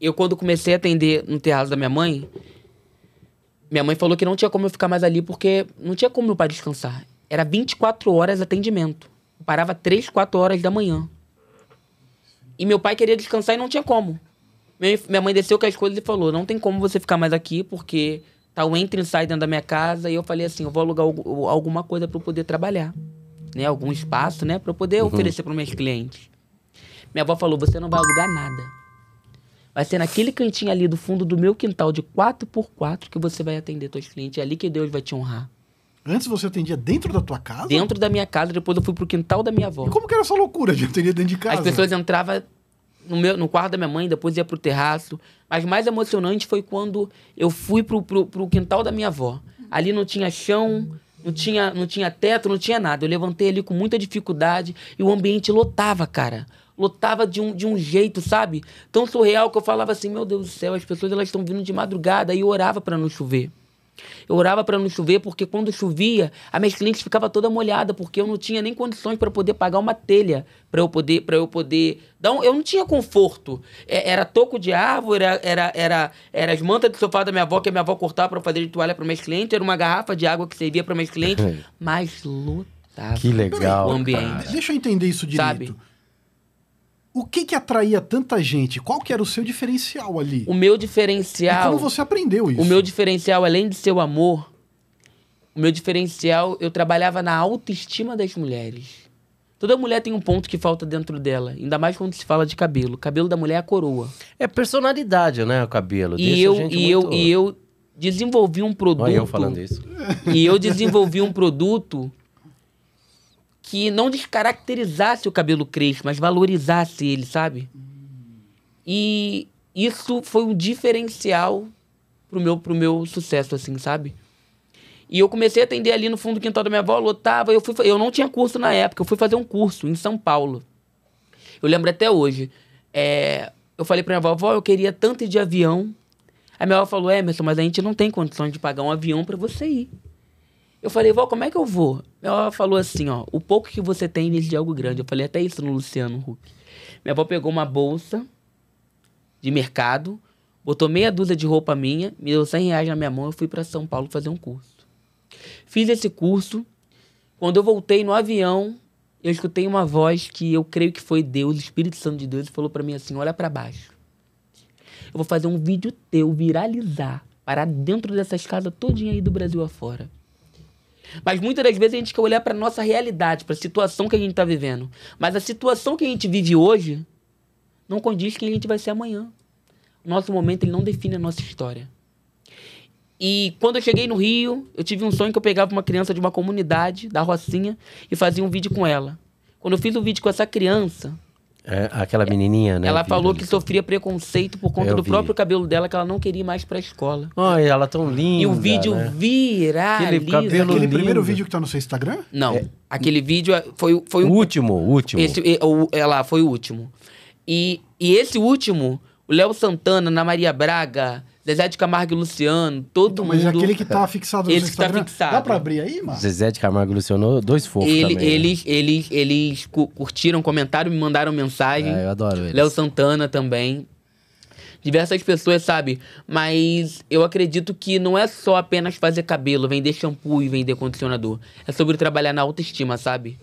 eu quando comecei a atender no terraço da minha mãe, minha mãe falou que não tinha como eu ficar mais ali porque não tinha como meu pai descansar. Era 24 horas atendimento. Eu parava 3, 4 horas da manhã. E meu pai queria descansar e não tinha como. Minha mãe desceu com as coisas e falou: não tem como você ficar mais aqui porque tá o entra e sai dentro da minha casa. E eu falei assim: eu vou alugar alguma coisa para eu poder trabalhar. Né? Algum espaço, né? Para eu poder uhum. oferecer para meus clientes. Minha avó falou: você não vai alugar nada. Vai ser naquele cantinho ali do fundo do meu quintal de 4x4 que você vai atender teus clientes. É ali que Deus vai te honrar. Antes você atendia dentro da tua casa? Dentro da minha casa, depois eu fui pro quintal da minha avó. E como que era essa loucura de atender dentro de casa? As pessoas entravam no, meu, no quarto da minha mãe, depois ia pro terraço. Mas mais emocionante foi quando eu fui pro, pro, pro quintal da minha avó. Ali não tinha chão, não tinha, não tinha teto, não tinha nada. Eu levantei ali com muita dificuldade e o ambiente lotava, cara lotava de um, de um jeito, sabe? Tão surreal que eu falava assim, meu Deus do céu, as pessoas elas estão vindo de madrugada e eu orava para não chover. Eu orava para não chover porque quando chovia, as minhas clientes ficava toda molhada porque eu não tinha nem condições para poder pagar uma telha para eu poder para eu poder dar um, eu não tinha conforto. É, era toco de árvore, era era era, era as mantas de sofá da minha avó que a minha avó cortava para fazer de toalha para minha clientes, era uma garrafa de água que servia para minha clientes, mas lotava. Que legal. O ambiente. Cara. Deixa eu entender isso direito. Sabe? O que que atraía tanta gente? Qual que era o seu diferencial ali? O meu diferencial. E é como você aprendeu isso? O meu diferencial, além de seu amor, o meu diferencial, eu trabalhava na autoestima das mulheres. Toda mulher tem um ponto que falta dentro dela, ainda mais quando se fala de cabelo. O cabelo da mulher é a coroa. É personalidade, né, o cabelo. E Deixa eu e muito... eu e eu desenvolvi um produto. Olha eu falando isso. E eu desenvolvi um produto que não descaracterizasse o cabelo crespo, mas valorizasse ele, sabe? E isso foi um diferencial pro meu, pro meu sucesso, assim, sabe? E eu comecei a atender ali no fundo do quintal da minha avó, lotava. Eu, fui, eu não tinha curso na época, eu fui fazer um curso em São Paulo. Eu lembro até hoje. É, eu falei pra minha avó, eu queria tanto ir de avião. A minha avó falou, é, Emerson, mas a gente não tem condições de pagar um avião para você ir. Eu falei, vó, como é que eu vou? Ela falou assim, ó, o pouco que você tem nesse de algo grande. Eu falei até isso no Luciano Huck. Minha avó pegou uma bolsa de mercado, botou meia dúzia de roupa minha, me deu 100 reais na minha mão, eu fui para São Paulo fazer um curso. Fiz esse curso. Quando eu voltei no avião, eu escutei uma voz que eu creio que foi Deus, o Espírito Santo de Deus, falou para mim assim: olha para baixo. Eu vou fazer um vídeo teu viralizar, parar dentro dessas casas todinha aí do Brasil afora. Mas muitas das vezes a gente quer olhar para nossa realidade, para a situação que a gente está vivendo. Mas a situação que a gente vive hoje não condiz quem a gente vai ser amanhã. Nosso momento ele não define a nossa história. E quando eu cheguei no Rio, eu tive um sonho que eu pegava uma criança de uma comunidade, da Rocinha, e fazia um vídeo com ela. Quando eu fiz o um vídeo com essa criança, é, aquela menininha, né? Ela falou que sofria preconceito por conta do próprio cabelo dela, que ela não queria ir mais pra escola. Ai, ela tão linda. E o vídeo né? viraliza. Aquele, cabelo aquele lindo. primeiro vídeo que tá no seu Instagram? Não. É. Aquele vídeo foi, é- foi o um... último. último. Esse, é, o, ela é foi o último. E, e esse último, o Léo Santana, na Maria Braga, Zezé de Camargo e Luciano, todo então, mas é mundo. Mas aquele que tá fixado no Esse que tá Instagram, tá fixado. Dá pra abrir aí, mano? Zezé de Camargo e Luciano, dois fofos ele, também. Eles, né? eles, eles curtiram, comentaram, me mandaram mensagem. Ah, eu adoro eles. Léo Santana também. Diversas pessoas, sabe? Mas eu acredito que não é só apenas fazer cabelo, vender shampoo e vender condicionador. É sobre trabalhar na autoestima, sabe?